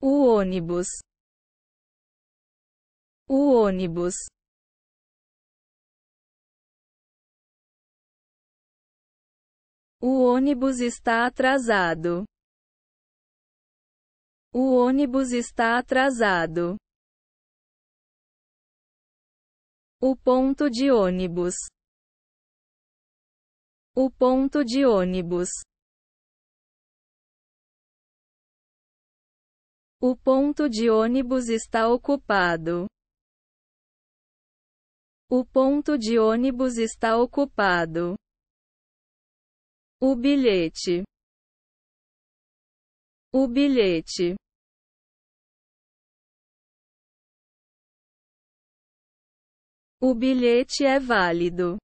O ônibus. O ônibus. O ônibus está atrasado. O ônibus está atrasado. O ponto de ônibus. O ponto de ônibus. O ponto de ônibus está ocupado. O ponto de ônibus está ocupado. O bilhete. O bilhete. O bilhete é válido.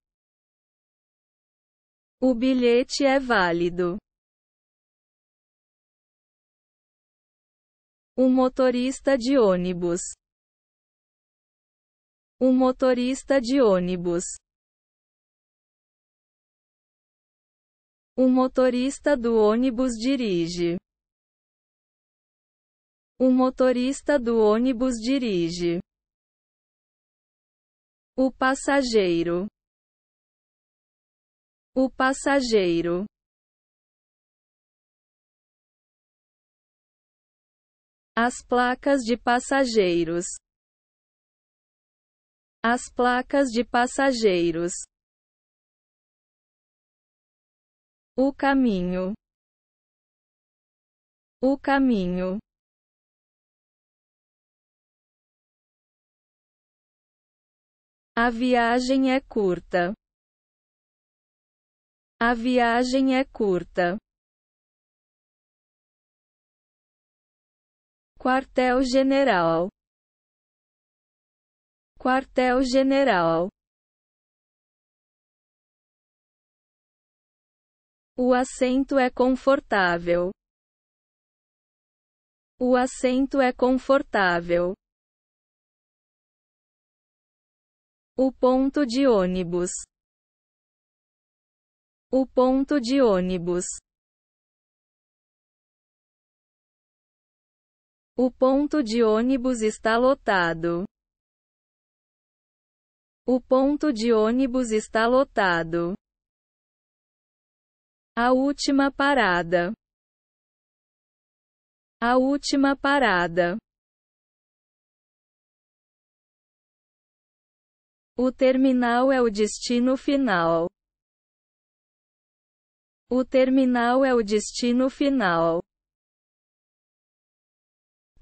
O bilhete é válido. Um motorista de ônibus. Um motorista de ônibus. Um motorista do ônibus dirige. Um motorista do ônibus dirige. O passageiro. O passageiro. As placas de passageiros. As placas de passageiros. O caminho. O caminho. A viagem é curta. A viagem é curta. quartel-general, quartel-general. O assento é confortável. O assento é confortável. O ponto de ônibus. O ponto de ônibus. O ponto de ônibus está lotado. O ponto de ônibus está lotado. A última parada. A última parada. O terminal é o destino final. O terminal é o destino final.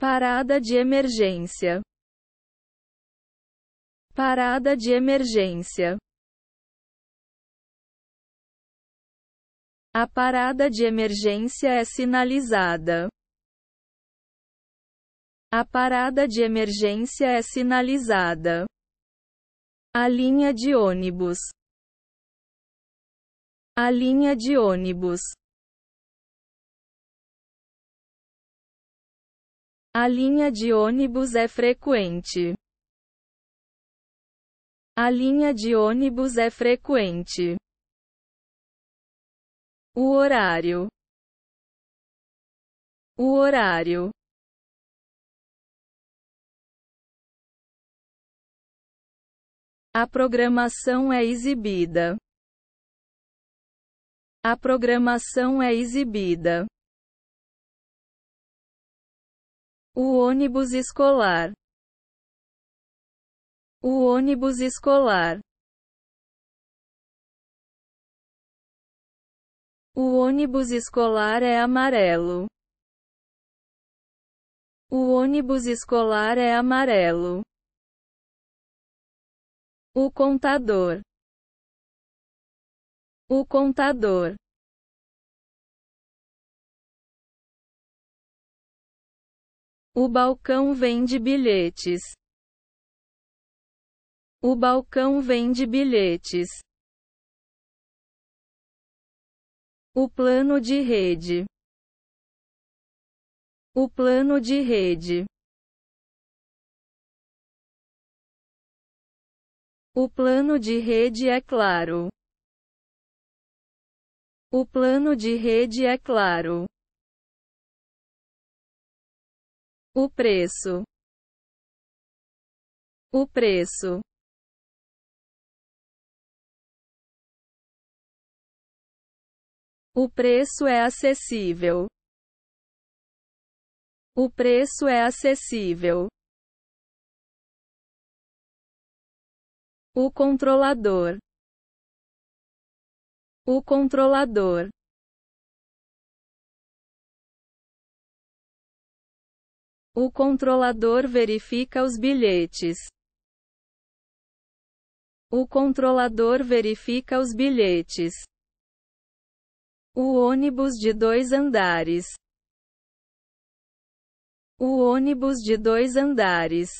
Parada de emergência. Parada de emergência. A parada de emergência é sinalizada. A parada de emergência é sinalizada. A linha de ônibus. A linha de ônibus. A linha de ônibus é frequente. A linha de ônibus é frequente. O horário. O horário. A programação é exibida. A programação é exibida. O ônibus escolar. O ônibus escolar. O ônibus escolar é amarelo. O ônibus escolar é amarelo. O contador. O contador. O balcão vende bilhetes. O balcão vende bilhetes. O plano de rede. O plano de rede. O plano de rede é claro. O plano de rede é claro. O preço. O preço. O preço é acessível. O preço é acessível. O controlador. O controlador. O controlador verifica os bilhetes. O controlador verifica os bilhetes. O ônibus de dois andares. O ônibus de dois andares.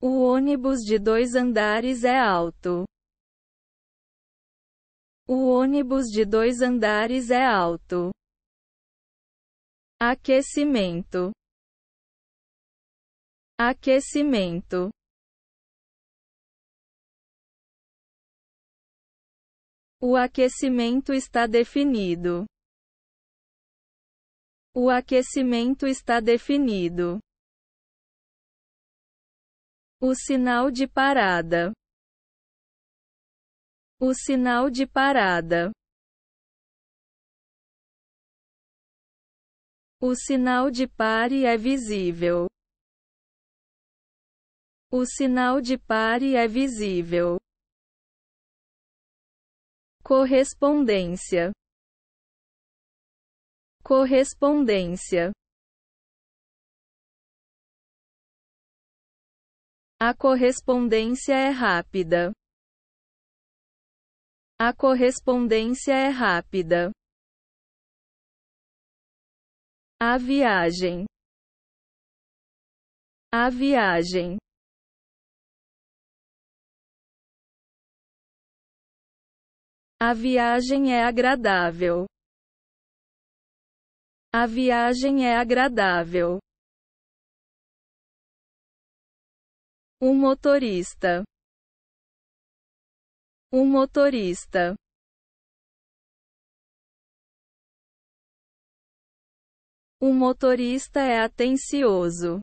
O ônibus de dois andares é alto. O ônibus de dois andares é alto aquecimento, aquecimento. O aquecimento está definido. O aquecimento está definido. O sinal de parada. O sinal de parada. O sinal de pare é visível. O sinal de pare é visível. Correspondência. Correspondência. A correspondência é rápida. A correspondência é rápida. A viagem. A viagem. A viagem é agradável. A viagem é agradável. Um motorista. Um motorista. Um motorista é atencioso.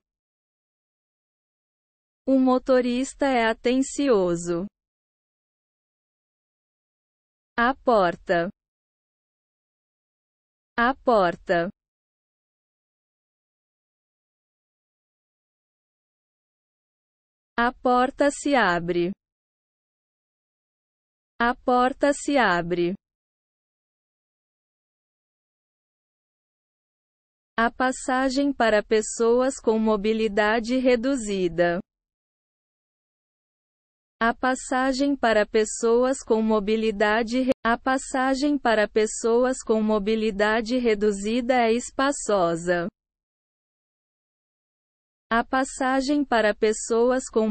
Um motorista é atencioso. A porta. A porta. A porta se abre. A porta se abre. A passagem para pessoas com mobilidade reduzida. A passagem para pessoas com mobilidade A passagem para pessoas com mobilidade reduzida é espaçosa. A passagem para pessoas com